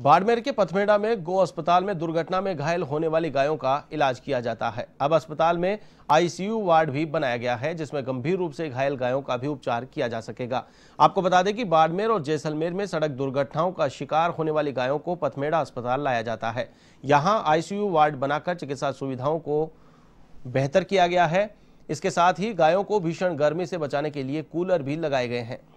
बाड़मेर के पथमेड़ा में गो अस्पताल में दुर्घटना में घायल होने वाली गायों का इलाज किया जाता है अब अस्पताल में आईसीयू वार्ड भी बनाया गया है जिसमें गंभीर रूप से घायल गायों का भी उपचार किया जा सकेगा आपको बता दें कि बाड़मेर और जैसलमेर में सड़क दुर्घटनाओं का शिकार होने वाली गायों को पथमेड़ा अस्पताल लाया जाता है यहाँ आईसीयू वार्ड बनाकर चिकित्सा सुविधाओं को बेहतर किया गया है इसके साथ ही गायों को भीषण गर्मी से बचाने के लिए कूलर भी लगाए गए हैं